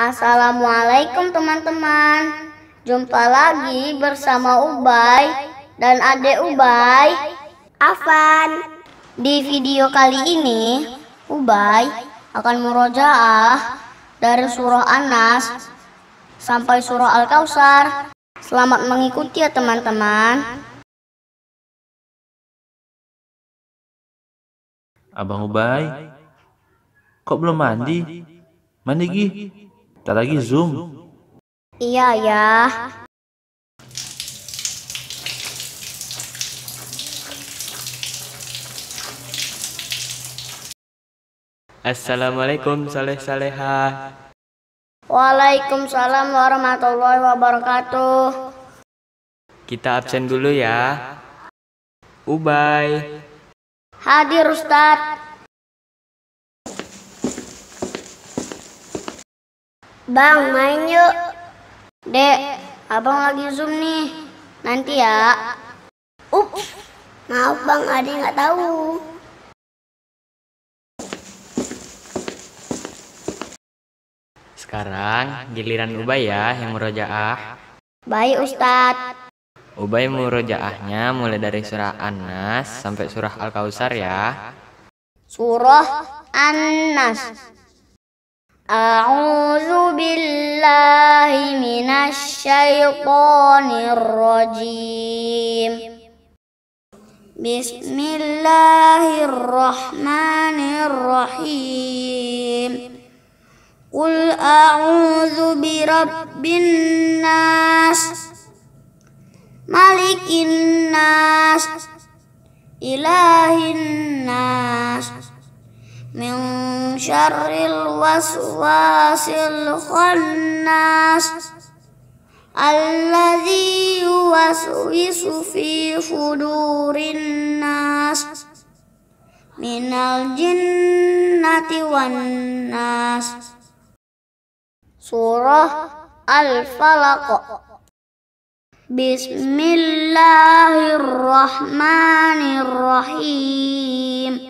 Assalamualaikum teman-teman. Jumpa lagi bersama Ubay dan Ade Ubay. Afan. Di video kali ini, Ubay akan merojaah dari surah Anas sampai surah Al-Kausar. Selamat mengikuti ya teman-teman. Abang Ubay, kok belum mandi? Mandi, gih? Tak lagi Zoom. Iya ya. Assalamualaikum saleh saleha. Waalaikumsalam warahmatullahi wabarakatuh. Kita absen dulu ya. Ubay. Hadir Ustadz. Bang, main yuk. Dek, abang lagi zoom nih. Nanti ya. Ups, maaf bang, ada nggak tahu. Sekarang giliran Ubay ya yang murojaah. Baik Ustad. Ubay murojaahnya mulai dari surah An-Nas sampai surah Al-Kausar ya. Surah An-Nas. أعوذ بالله من الشيطان الرجيم بسم الله الرحمن الرحيم قل أعوذ برب الناس ملك الناس إله الناس شر الوسواس الخناس الذي يوسوس في صدور الناس من الجنة والناس سورة الفلق بسم الله الرحمن الرحيم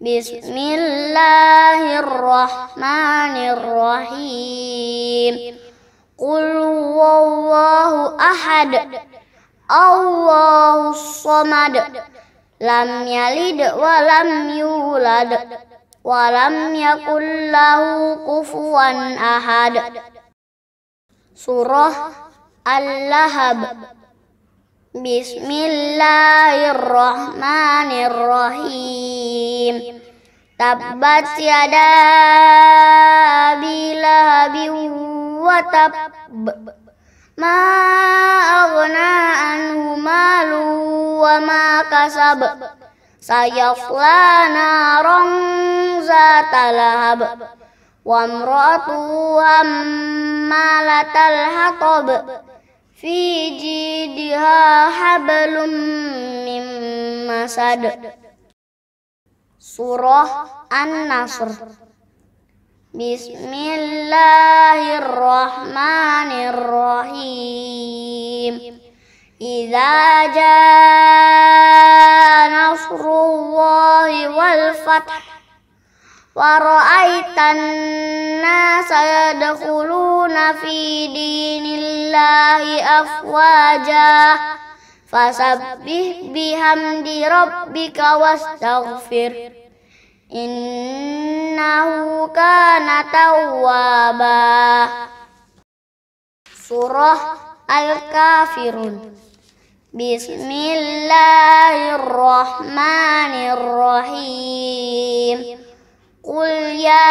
Bismillahirrahmanirrahim Qul wallahu ahad Allahu samad Lam yalid wa lam yulad Wa lam yakul lahu ahad Surah Al-Lahab Bismillahirrahmanirrahim. Tabbat yada bila wa tab Ma aghna anhu malu wa ma kasab. Sayafla narong zata lahab. Wa amratu hammalatal hatab fi jidha hablum mim masad Surah An-Nasr Bismillahirrahmanirrahim Idza jaa nasrullahi wal fath wa ra'aitan saya sayadkhuluna fi dinillahi afwaja fasabbih bihamdi rabbika wastaghfir innahu kana tawwaba surah al-kafirun bismillahirrahmanirrahim قل يا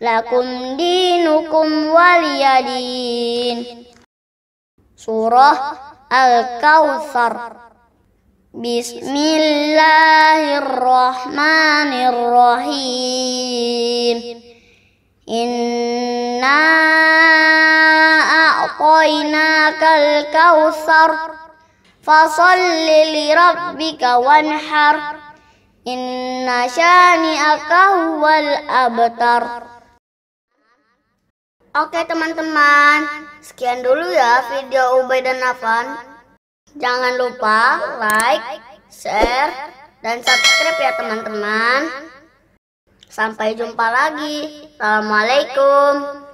لكم دينكم ولي دين سورة الكوثر بسم الله الرحمن الرحيم إنا أعطيناك الكوثر فصل لربك وانحر Inna syani'aka huwal abtar Oke teman-teman, sekian dulu ya video Ubay dan Nafan. Jangan lupa like, share, dan subscribe ya teman-teman. Sampai jumpa lagi. Assalamualaikum.